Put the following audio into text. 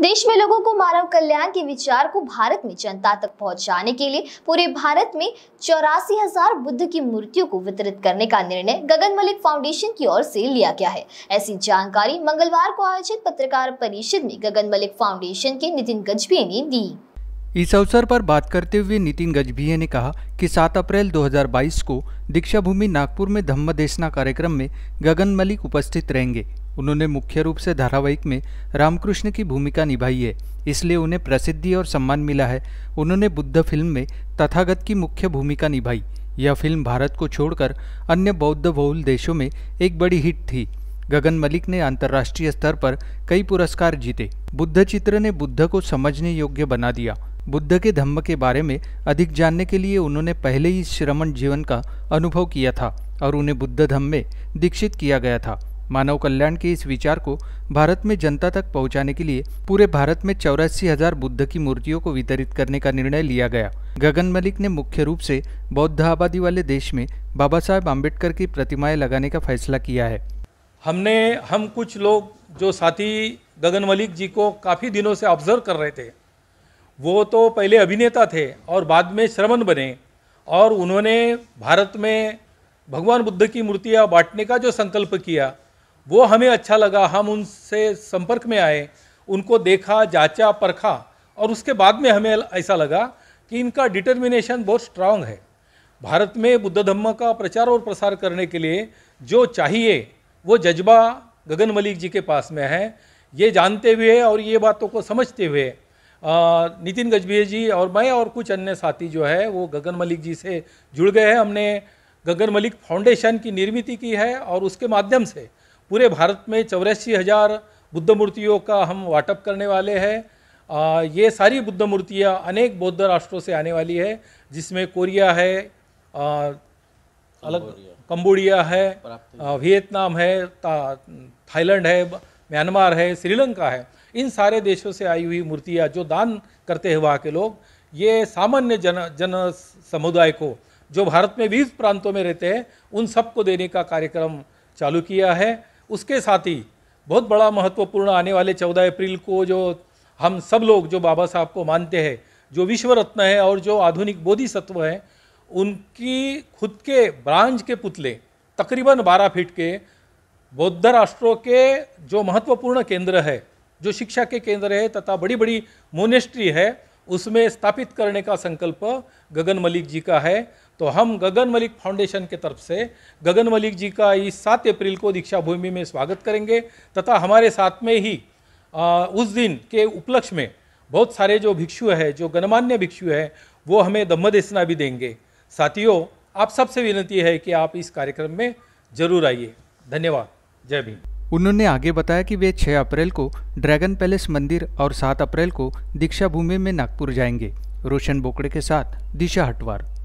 देश में लोगों को मानव कल्याण के विचार को भारत में जनता तक पहुंचाने के लिए पूरे भारत में चौरासी हजार बुद्ध की मूर्तियों को वितरित करने का निर्णय गगन मलिक फाउंडेशन की ओर से लिया गया है ऐसी जानकारी मंगलवार को आयोजित पत्रकार परिषद में गगन मलिक फाउंडेशन के नितिन गजभिये ने दी इस अवसर पर बात करते हुए नितिन गजभिया ने कहा कि 7 अप्रैल 2022 को दीक्षा भूमि नागपुर में धम्म देशना कार्यक्रम में गगन मलिक उपस्थित रहेंगे उन्होंने मुख्य रूप से धारावाहिक में रामकृष्ण की भूमिका निभाई है इसलिए उन्हें प्रसिद्धि और सम्मान मिला है उन्होंने बुद्ध फिल्म में तथागत की मुख्य भूमिका निभाई यह फिल्म भारत को छोड़कर अन्य बौद्ध बहुल देशों में एक बड़ी हिट थी गगन मलिक ने अंतर्राष्ट्रीय स्तर पर कई पुरस्कार जीते बुद्ध चित्र ने बुद्ध को समझने योग्य बना दिया बुद्ध के धम्म के बारे में अधिक जानने के लिए उन्होंने पहले ही श्रमण जीवन का अनुभव किया था और उन्हें बुद्ध धम्म में दीक्षित किया गया था मानव कल्याण के इस विचार को भारत में जनता तक पहुंचाने के लिए पूरे भारत में चौरासी हजार बुद्ध की मूर्तियों को वितरित करने का निर्णय लिया गया गगन मलिक ने मुख्य रूप से बौद्ध आबादी वाले देश में बाबा साहेब आम्बेडकर की प्रतिमाएं लगाने का फैसला किया है हमने हम कुछ लोग जो साथी गगन मलिक जी को काफ़ी दिनों से ऑब्जर्व कर रहे थे वो तो पहले अभिनेता थे और बाद में श्रवण बने और उन्होंने भारत में भगवान बुद्ध की मूर्तियाँ बांटने का जो संकल्प किया वो हमें अच्छा लगा हम उनसे संपर्क में आए उनको देखा जांचा परखा और उसके बाद में हमें ऐसा लगा कि इनका डिटर्मिनेशन बहुत स्ट्रांग है भारत में बुद्ध धर्म का प्रचार और प्रसार करने के लिए जो चाहिए वो जज्बा गगन मलिक जी के पास में है ये जानते हुए और ये बातों को समझते हुए नितिन गजभिये जी और मैं और कुछ अन्य साथी जो है वो गगन मलिक जी से जुड़ गए हैं हमने गगन मलिक फाउंडेशन की निर्मित की है और उसके माध्यम से पूरे भारत में चौरासी हज़ार बुद्ध मूर्तियों का हम वाटअप करने वाले हैं ये सारी बुद्ध मूर्तियाँ अनेक बौद्ध राष्ट्रों से आने वाली है जिसमें कोरिया है आ, अलग कंबोडिया है वियतनाम है थाईलैंड है म्यांमार है श्रीलंका है इन सारे देशों से आई हुई मूर्तियाँ जो दान करते हैं वहाँ के लोग ये सामान्य जन जन समुदाय को जो भारत में बीस प्रांतों में रहते हैं उन सबको देने का कार्यक्रम चालू किया है उसके साथ ही बहुत बड़ा महत्वपूर्ण आने वाले चौदह अप्रैल को जो हम सब लोग जो बाबा साहब को मानते हैं जो विश्व रत्न है और जो आधुनिक बोधि सत्व हैं उनकी खुद के ब्रांच के पुतले तकरीबन 12 फीट के बौद्ध राष्ट्रों के जो महत्वपूर्ण केंद्र है जो शिक्षा के केंद्र है तथा बड़ी बड़ी मोनेस्ट्री है उसमें स्थापित करने का संकल्प गगन मलिक जी का है तो हम गगन मलिक फाउंडेशन के तरफ से गगन मलिक जी का इस सात अप्रैल को दीक्षा भूमि में स्वागत करेंगे तथा हमारे साथ में ही आ, उस दिन के उपलक्ष्य में बहुत सारे जो भिक्षु है जो गणमान्य भिक्षु है वो हमें धम्म देशना भी देंगे साथियों आप सबसे विनती है कि आप इस कार्यक्रम में जरूर आइए धन्यवाद जय भीम उन्होंने आगे बताया कि वे 6 अप्रैल को ड्रैगन पैलेस मंदिर और 7 अप्रैल को दीक्षा भूमि में नागपुर जाएंगे रोशन बोकड़े के साथ दिशा हटवार